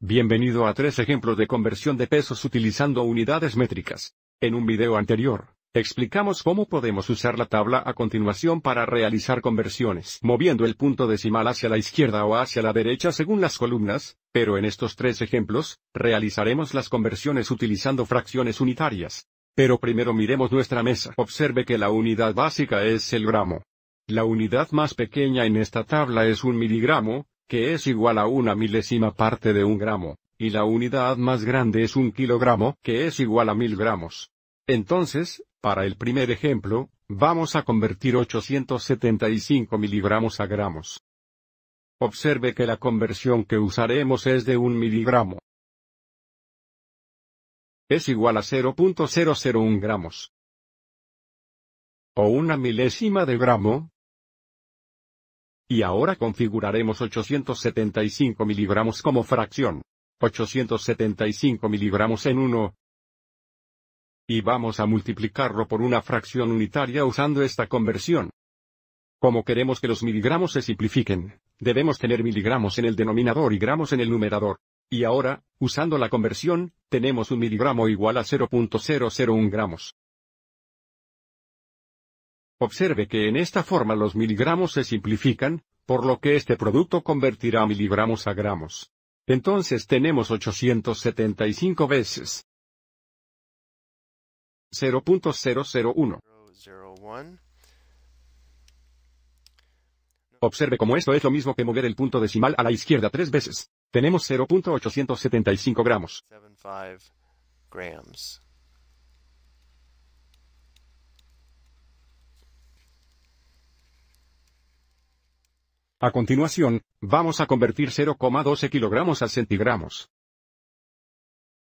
Bienvenido a tres ejemplos de conversión de pesos utilizando unidades métricas. En un video anterior, explicamos cómo podemos usar la tabla a continuación para realizar conversiones, moviendo el punto decimal hacia la izquierda o hacia la derecha según las columnas, pero en estos tres ejemplos, realizaremos las conversiones utilizando fracciones unitarias. Pero primero miremos nuestra mesa. Observe que la unidad básica es el gramo. La unidad más pequeña en esta tabla es un miligramo, que es igual a una milésima parte de un gramo, y la unidad más grande es un kilogramo, que es igual a mil gramos. Entonces, para el primer ejemplo, vamos a convertir 875 miligramos a gramos. Observe que la conversión que usaremos es de un miligramo. Es igual a 0.001 gramos. O una milésima de gramo, y ahora configuraremos 875 miligramos como fracción. 875 miligramos en 1. Y vamos a multiplicarlo por una fracción unitaria usando esta conversión. Como queremos que los miligramos se simplifiquen, debemos tener miligramos en el denominador y gramos en el numerador. Y ahora, usando la conversión, tenemos un miligramo igual a 0.001 gramos. Observe que en esta forma los miligramos se simplifican, por lo que este producto convertirá miligramos a gramos. Entonces tenemos 875 veces 0.001. Observe cómo esto es lo mismo que mover el punto decimal a la izquierda tres veces. Tenemos 0.875 gramos. A continuación, vamos a convertir 0,12 kilogramos a centigramos.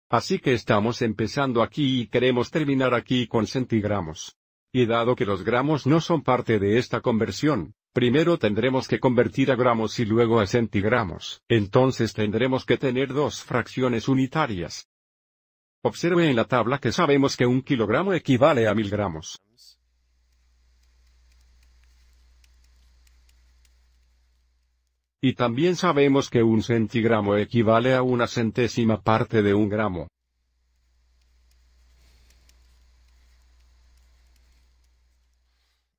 Así que estamos empezando aquí y queremos terminar aquí con centigramos. Y dado que los gramos no son parte de esta conversión, primero tendremos que convertir a gramos y luego a centigramos. Entonces tendremos que tener dos fracciones unitarias. Observe en la tabla que sabemos que un kilogramo equivale a mil gramos. Y también sabemos que un centigramo equivale a una centésima parte de un gramo.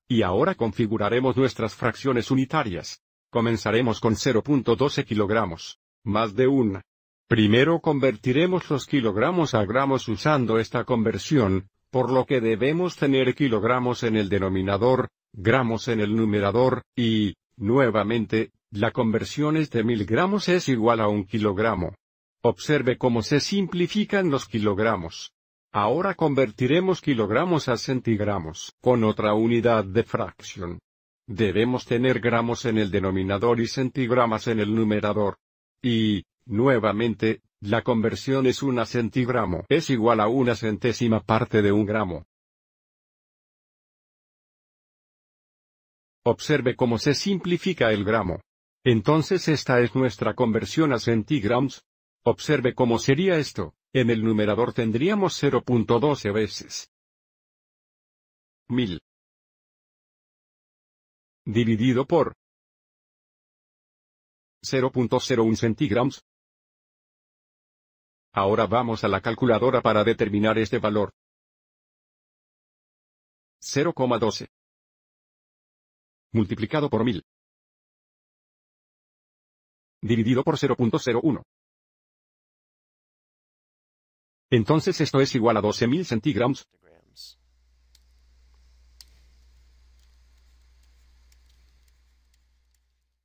Y ahora configuraremos nuestras fracciones unitarias. Comenzaremos con 0.12 kilogramos. Más de una. Primero convertiremos los kilogramos a gramos usando esta conversión, por lo que debemos tener kilogramos en el denominador, gramos en el numerador, y, nuevamente, la conversión es de mil gramos es igual a un kilogramo. Observe cómo se simplifican los kilogramos. Ahora convertiremos kilogramos a centigramos, con otra unidad de fracción. Debemos tener gramos en el denominador y centigramas en el numerador. Y, nuevamente, la conversión es una centigramo, es igual a una centésima parte de un gramo. Observe cómo se simplifica el gramo. Entonces esta es nuestra conversión a centigramos. Observe cómo sería esto, en el numerador tendríamos 0.12 veces. 1000 dividido por 0.01 centigramos. Ahora vamos a la calculadora para determinar este valor. 0,12 multiplicado por 1000 dividido por 0.01. Entonces esto es igual a 12.000 centigramos.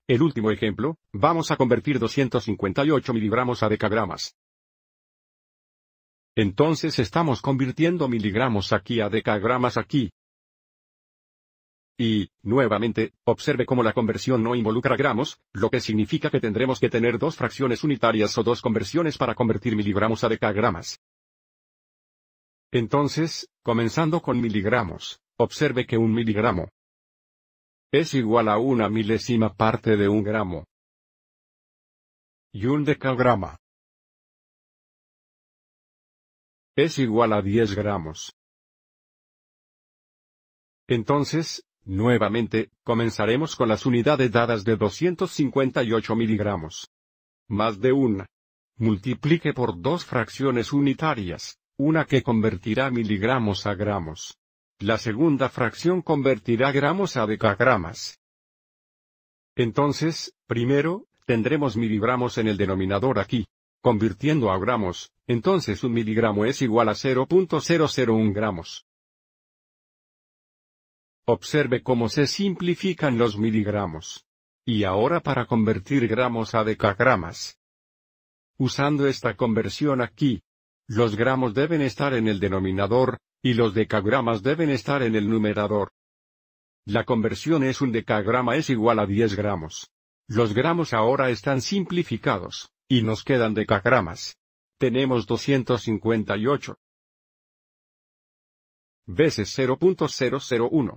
El último ejemplo, vamos a convertir 258 miligramos a decagramas. Entonces estamos convirtiendo miligramos aquí a decagramas aquí. Y, nuevamente, observe cómo la conversión no involucra gramos, lo que significa que tendremos que tener dos fracciones unitarias o dos conversiones para convertir miligramos a decagramas. Entonces, comenzando con miligramos, observe que un miligramo es igual a una milésima parte de un gramo. Y un decagrama es igual a 10 gramos. Entonces, Nuevamente, comenzaremos con las unidades dadas de 258 miligramos. Más de una. Multiplique por dos fracciones unitarias, una que convertirá miligramos a gramos. La segunda fracción convertirá gramos a decagramas. Entonces, primero, tendremos miligramos en el denominador aquí. Convirtiendo a gramos, entonces un miligramo es igual a 0.001 gramos. Observe cómo se simplifican los miligramos. Y ahora para convertir gramos a decagramas. Usando esta conversión aquí, los gramos deben estar en el denominador, y los decagramas deben estar en el numerador. La conversión es un decagrama es igual a 10 gramos. Los gramos ahora están simplificados, y nos quedan decagramas. Tenemos 258 veces 0.001.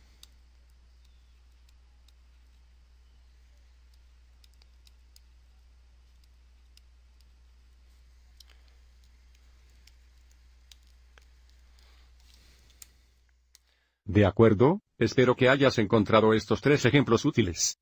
¿De acuerdo? Espero que hayas encontrado estos tres ejemplos útiles.